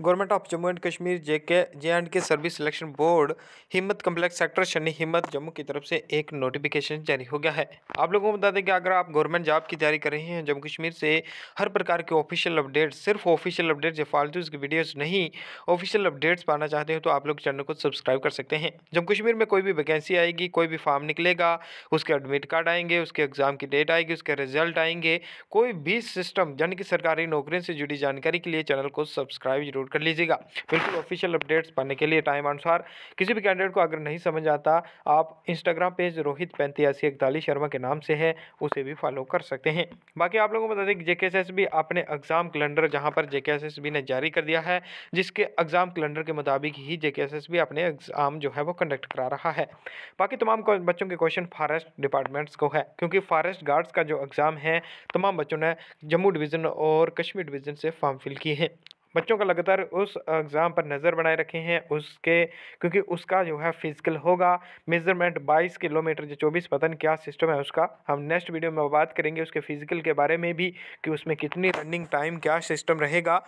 government of Jammu and Kashmir J K J and K service selection board हिम्मत complex sector शनि हिम्मत जम्मू की तरफ से एक नोटिफिकेशन जारी हो गया है आप लोगों को बता दें कि अगर आप गवर्नमेंट जॉब की तैयारी कर रहे हैं जम्मू कश्मीर से हर प्रकार के ऑफिशियल अपडेट्स सिर्फ ऑफिशियल अपडेट या फालतू की वीडियोज़ नहीं ऑफिशियल अपडेट्स पाना चाहते हो तो आप लोग चैनल को सब्सक्राइब कर सकते हैं जम्मू कश्मीर में कोई भी वैकेंसी आएगी कोई भी फॉर्म निकलेगा उसके एडमिट कार्ड आएंगे उसके एग्ज़ाम की डेट आएगी उसके रिजल्ट आएंगे कोई भी सिस्टम यानी कि सरकारी नौकरियों से जुड़ी जानकारी के लिए चैनल को सब्सक्राइब जरूर डाउनलोड कर लीजिएगा बिल्कुल ऑफिशियल अपडेट्स पाने के लिए टाइम अनुसार किसी भी कैंडिडेट को अगर नहीं समझ आता आप इंस्टाग्राम पेज रोहित पैंतियासी इकतालीस शर्मा के नाम से है उसे भी फॉलो कर सकते हैं बाकी आप लोगों को बता दें कि जेके भी अपने एग्जाम कैलेंडर जहाँ पर जेके ने जारी कर दिया है जिसके एग्जाम कैलेंडर के मुताबिक ही जेके भी अपने एग्जाम जो है वो कंडक्ट करा रहा है बाकी तमाम बच्चों के क्वेश्चन फॉरेस्ट डिपार्टमेंट्स को है क्योंकि फॉरेस्ट गार्ड्स का जो एग्ज़ाम है तमाम बच्चों ने जम्मू डिवीज़न और कश्मीर डिवीज़न से फॉर्म फिल किए हैं बच्चों का लगातार उस एग्ज़ाम पर नज़र बनाए रखे हैं उसके क्योंकि उसका जो है फिजिकल होगा मेज़रमेंट 22 किलोमीटर जो चौबीस पतन क्या सिस्टम है उसका हम नेक्स्ट वीडियो में बात करेंगे उसके फिज़िकल के बारे में भी कि उसमें कितनी रनिंग टाइम क्या सिस्टम रहेगा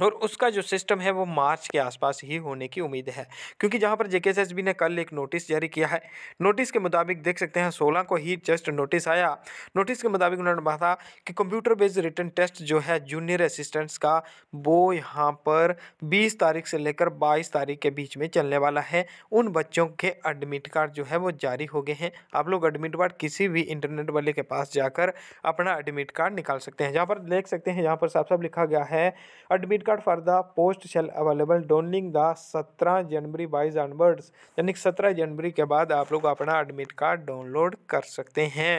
और उसका जो सिस्टम है वो मार्च के आसपास ही होने की उम्मीद है क्योंकि जहाँ पर जेके ने कल एक नोटिस जारी किया है नोटिस के मुताबिक देख सकते हैं सोलह को ही जस्ट नोटिस आया नोटिस के मुताबिक उन्होंने कहा कि कंप्यूटर बेस्ड रिटर्न टेस्ट जो है जूनियर असिस्टेंट्स का वो यहाँ पर बीस तारीख से लेकर बाईस तारीख के बीच में चलने वाला है उन बच्चों के एडमिट कार्ड जो है वो जारी हो गए हैं आप लोग एडमिट कार्ड किसी भी इंटरनेट वाले के पास जाकर अपना एडमिट कार्ड निकाल सकते हैं जहाँ पर देख सकते हैं यहाँ पर साफ साफ लिखा गया है admit credit card for the post shall available during the सत्रह जनवरी बाईस ऑनवर्ड्स यानी सत्रह जनवरी के बाद आप लोग अपना एडमिट कार्ड डाउनलोड कर सकते हैं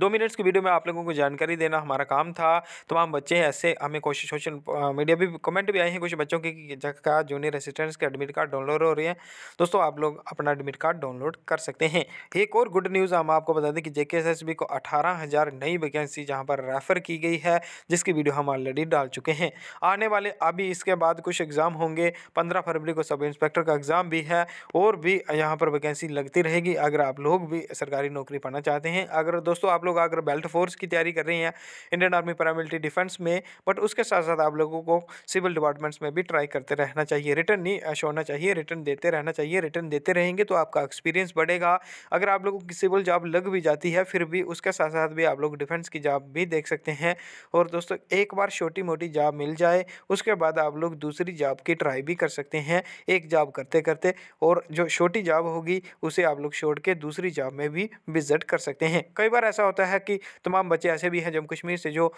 दो मिनट्स की वीडियो में आप लोगों को जानकारी देना हमारा काम था तमाम बच्चे ऐसे हमें कोशिश सोशल मीडिया भी कमेंट भी आए हैं कुछ बच्चों की का जूनियर असिस्टेंट्स के एडमिट कार्ड डाउनलोड हो रहे हैं दोस्तों आप लोग अपना एडमिट कार्ड डाउनलोड कर सकते हैं एक और गुड न्यूज़ हम आपको बता दें कि जे को अठारह नई वैकेंसी जहाँ पर रेफ़र की गई है जिसकी वीडियो हम ऑलरेडी डाल चुके हैं आने वाले अभी इसके बाद कुछ एग्ज़ाम होंगे पंद्रह फरवरी को सब इंस्पेक्टर का एग्ज़ाम भी है और भी यहाँ पर वैकेंसी लगती रहेगी अगर आप लोग भी सरकारी नौकरी पाना चाहते हैं अगर दोस्तों आप आप लोग अगर बेल्ट फोर्स की तैयारी कर रहे हैं इंडियन आर्मी पैरामिलिट्री डिफेंस में बट उसके साथ साथ आप लोगों को सिविल डिपार्टमेंट्स में भी ट्राई करते रहना चाहिए रिटर्न नहीं ऐश होना चाहिए रिटर्न देते रहना चाहिए रिटर्न देते रहेंगे तो आपका एक्सपीरियंस बढ़ेगा अगर आप लोगों की सिविल जॉब लग भी जाती है फिर भी उसके साथ साथ भी आप लोग डिफेंस की जॉब भी देख सकते हैं और दोस्तों एक बार छोटी मोटी जॉब मिल जाए उसके बाद आप लोग दूसरी जॉब की ट्राई भी कर सकते हैं एक जॉब करते करते और जो छोटी जॉब होगी उसे आप लोग छोड़ के दूसरी जॉब में भी विजिट कर सकते हैं कई बार ऐसा होता है कि तमाम बच्चे ऐसे भी हैं जम्मू कश्मीर से जो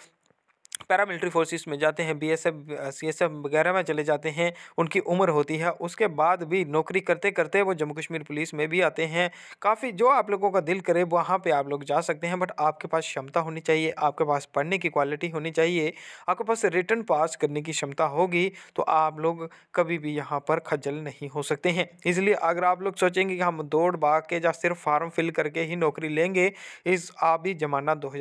पैरामिलिट्री फोर्सेस में जाते हैं बीएसएफ सीएसएफ वगैरह में चले जाते हैं उनकी उम्र होती है उसके बाद भी नौकरी करते करते वो जम्मू कश्मीर पुलिस में भी आते हैं काफ़ी जो आप लोगों का दिल करे वहाँ पे आप लोग जा सकते हैं बट आपके पास क्षमता होनी चाहिए आपके पास पढ़ने की क्वालिटी होनी चाहिए आपके पास रिटर्न पास करने की क्षमता होगी तो आप लोग कभी भी यहाँ पर खज्जल नहीं हो सकते हैं इसलिए अगर आप लोग सोचेंगे कि हम दौड़ भाग के या सिर्फ फार्म फिल करके ही नौकरी लेंगे इस अभी जमाना दो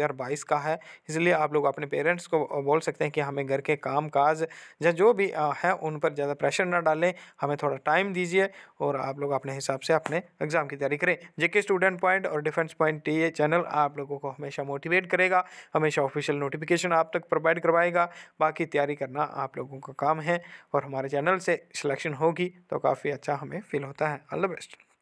का है इसलिए आप लोग अपने पेरेंट्स को बोल सकते हैं कि हमें घर के काम काज या जो भी है उन पर ज़्यादा प्रेशर ना डालें हमें थोड़ा टाइम दीजिए और आप लोग अपने हिसाब से अपने एग्ज़ाम की तैयारी करें जेके स्टूडेंट पॉइंट और डिफेंस पॉइंट टी चैनल आप लोगों को हमेशा मोटिवेट करेगा हमेशा ऑफिशियल नोटिफिकेशन आप तक प्रोवाइड करवाएगा बाकी तैयारी करना आप लोगों का काम है और हमारे चैनल से सिलेक्शन होगी तो काफ़ी अच्छा हमें फील होता है ऑल द बेस्ट